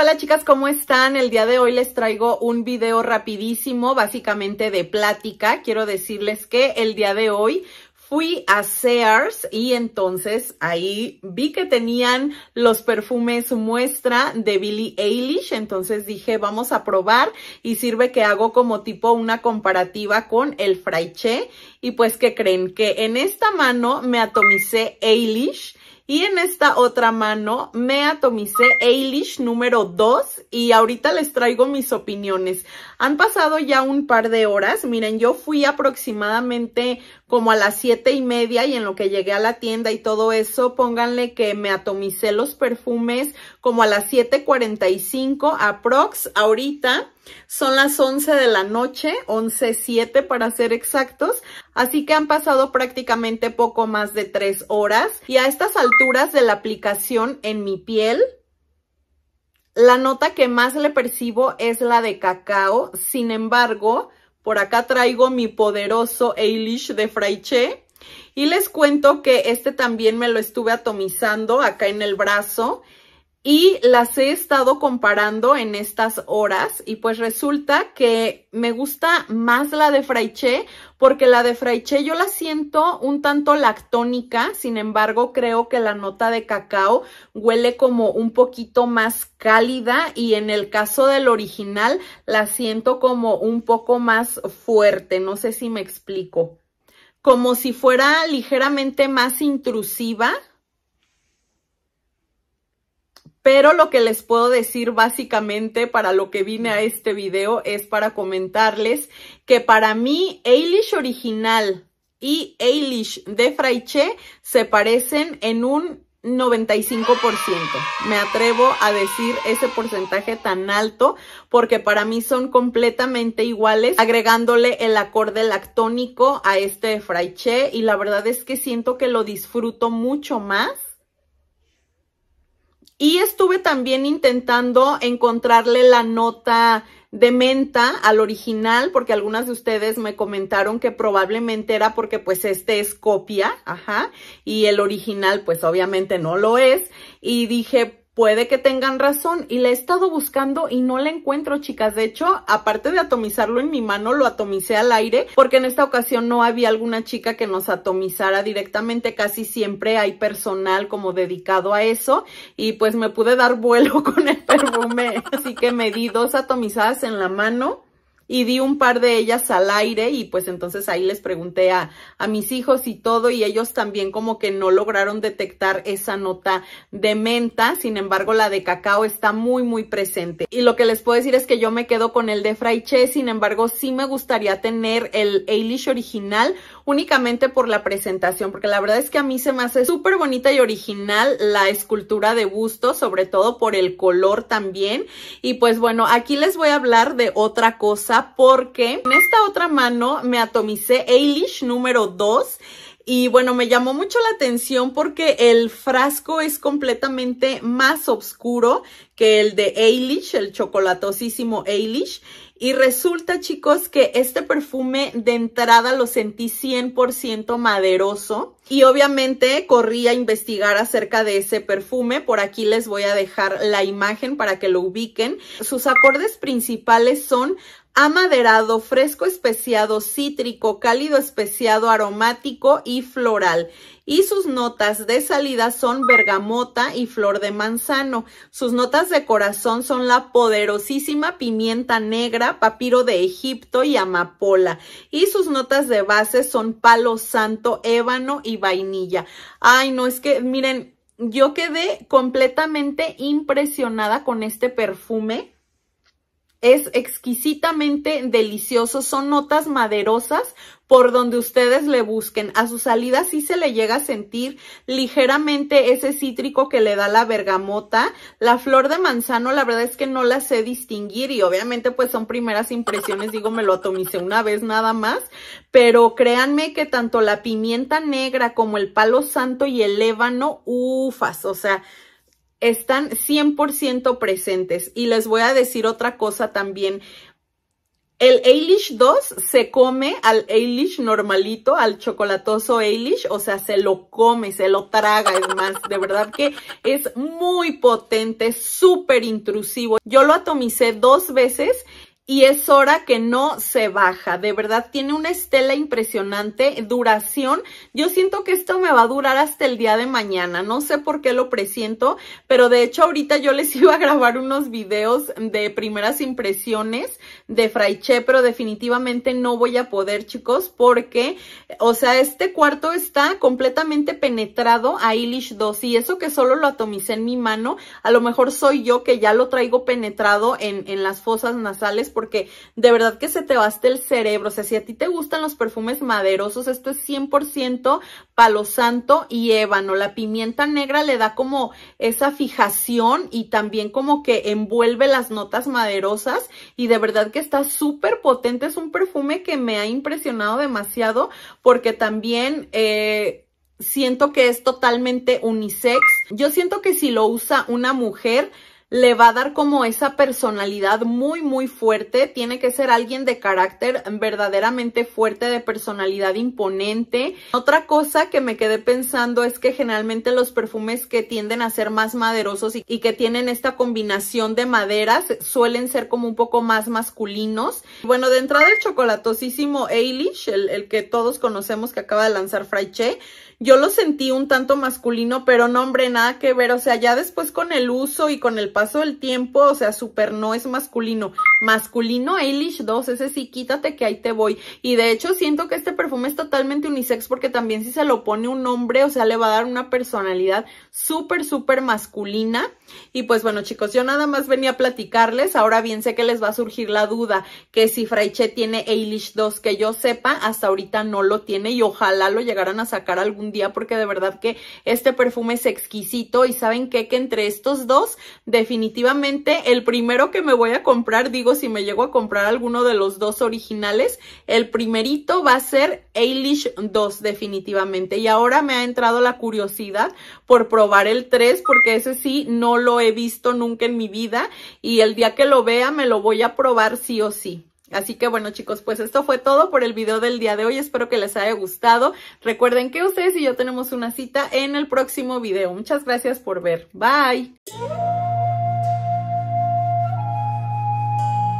Hola, chicas, ¿cómo están? El día de hoy les traigo un video rapidísimo, básicamente de plática. Quiero decirles que el día de hoy fui a Sears y entonces ahí vi que tenían los perfumes muestra de Billie Eilish, entonces dije vamos a probar y sirve que hago como tipo una comparativa con el Fraiche y pues que creen que en esta mano me atomicé Eilish y en esta otra mano me atomicé Eilish número 2 y ahorita les traigo mis opiniones. Han pasado ya un par de horas, miren, yo fui aproximadamente como a las siete y media y en lo que llegué a la tienda y todo eso, pónganle que me atomicé los perfumes, como a las 7.45 aprox. Ahorita son las 11 de la noche, 11.07 para ser exactos. Así que han pasado prácticamente poco más de 3 horas. Y a estas alturas de la aplicación en mi piel, la nota que más le percibo es la de cacao. Sin embargo, por acá traigo mi poderoso Eilish de Fraiche. Y les cuento que este también me lo estuve atomizando acá en el brazo y las he estado comparando en estas horas y pues resulta que me gusta más la de Fraiche porque la de Fraiche yo la siento un tanto lactónica, sin embargo creo que la nota de cacao huele como un poquito más cálida y en el caso del original la siento como un poco más fuerte, no sé si me explico. Como si fuera ligeramente más intrusiva, pero lo que les puedo decir básicamente para lo que vine a este video es para comentarles que para mí Eilish original y Eilish de Fraiche se parecen en un 95%. Me atrevo a decir ese porcentaje tan alto porque para mí son completamente iguales agregándole el acorde lactónico a este de Fraiche y la verdad es que siento que lo disfruto mucho más y estuve también intentando encontrarle la nota de menta al original, porque algunas de ustedes me comentaron que probablemente era porque pues este es copia, ajá, y el original pues obviamente no lo es. Y dije, Puede que tengan razón y la he estado buscando y no la encuentro, chicas. De hecho, aparte de atomizarlo en mi mano, lo atomicé al aire porque en esta ocasión no había alguna chica que nos atomizara directamente. Casi siempre hay personal como dedicado a eso y pues me pude dar vuelo con el perfume. Así que me di dos atomizadas en la mano y di un par de ellas al aire y pues entonces ahí les pregunté a, a, mis hijos y todo y ellos también como que no lograron detectar esa nota de menta, sin embargo la de cacao está muy muy presente y lo que les puedo decir es que yo me quedo con el de fraiche, sin embargo sí me gustaría tener el Eilish original únicamente por la presentación, porque la verdad es que a mí se me hace súper bonita y original la escultura de gusto sobre todo por el color también. Y pues bueno, aquí les voy a hablar de otra cosa porque en esta otra mano me atomicé Eilish número 2 y bueno, me llamó mucho la atención porque el frasco es completamente más oscuro que el de Eilish, el chocolatosísimo Eilish. Y resulta, chicos, que este perfume de entrada lo sentí 100% maderoso. Y obviamente corrí a investigar acerca de ese perfume. Por aquí les voy a dejar la imagen para que lo ubiquen. Sus acordes principales son amaderado, fresco especiado, cítrico, cálido especiado, aromático y floral. Y sus notas de salida son bergamota y flor de manzano. Sus notas de corazón son la poderosísima pimienta negra, papiro de Egipto y amapola. Y sus notas de base son palo santo, ébano y vainilla. Ay, no, es que miren, yo quedé completamente impresionada con este perfume es exquisitamente delicioso. Son notas maderosas por donde ustedes le busquen. A su salida sí se le llega a sentir ligeramente ese cítrico que le da la bergamota. La flor de manzano la verdad es que no la sé distinguir y obviamente pues son primeras impresiones, digo me lo atomicé una vez nada más, pero créanme que tanto la pimienta negra como el palo santo y el ébano, ufas, o sea, están 100% presentes. Y les voy a decir otra cosa también. El Eilish 2 se come al Eilish normalito, al chocolatoso Eilish, o sea, se lo come, se lo traga, es más, de verdad que es muy potente, súper intrusivo. Yo lo atomicé dos veces y es hora que no se baja. De verdad, tiene una estela impresionante, duración. Yo siento que esto me va a durar hasta el día de mañana. No sé por qué lo presiento, pero de hecho ahorita yo les iba a grabar unos videos de primeras impresiones de Fraiche, pero definitivamente no voy a poder, chicos, porque, o sea, este cuarto está completamente penetrado a Ilish 2 y eso que solo lo atomicé en mi mano, a lo mejor soy yo que ya lo traigo penetrado en, en las fosas nasales porque de verdad que se te basta el cerebro, o sea, si a ti te gustan los perfumes maderosos, esto es 100% palo santo y ébano, la pimienta negra le da como esa fijación y también como que envuelve las notas maderosas y de verdad que está súper potente. Es un perfume que me ha impresionado demasiado porque también... Eh, siento que es totalmente unisex. Yo siento que si lo usa una mujer, le va a dar como esa personalidad muy, muy fuerte. Tiene que ser alguien de carácter verdaderamente fuerte, de personalidad imponente. Otra cosa que me quedé pensando es que generalmente los perfumes que tienden a ser más maderosos y, que tienen esta combinación de maderas suelen ser como un poco más masculinos. Bueno, de entrada el chocolatosísimo Eilish, el, el que todos conocemos que acaba de lanzar Fraiche, yo lo sentí un tanto masculino, pero no, hombre, nada que ver. O sea, ya después con el uso y con el paso del tiempo, o sea, súper no es masculino. Masculino Eilish 2, ese sí, quítate que ahí te voy. Y de hecho siento que este perfume es totalmente unisex porque también si se lo pone un hombre, o sea, le va a dar una personalidad súper, súper masculina. Y pues bueno, chicos, yo nada más venía a platicarles. Ahora bien, sé que les va a surgir la duda que si Fraiche tiene Eilish 2, que yo sepa, hasta ahorita no lo tiene y ojalá lo llegaran a sacar algún día porque de verdad que este perfume es exquisito y saben qué? que entre estos dos definitivamente el primero que me voy a comprar, digo si me llego a comprar alguno de los dos originales, el primerito va a ser Eilish 2 definitivamente y ahora me ha entrado la curiosidad por probar el 3 porque ese sí no lo he visto nunca en mi vida y el día que lo vea me lo voy a probar sí o sí. Así que bueno chicos, pues esto fue todo por el video del día de hoy. Espero que les haya gustado. Recuerden que ustedes y yo tenemos una cita en el próximo video. Muchas gracias por ver. Bye.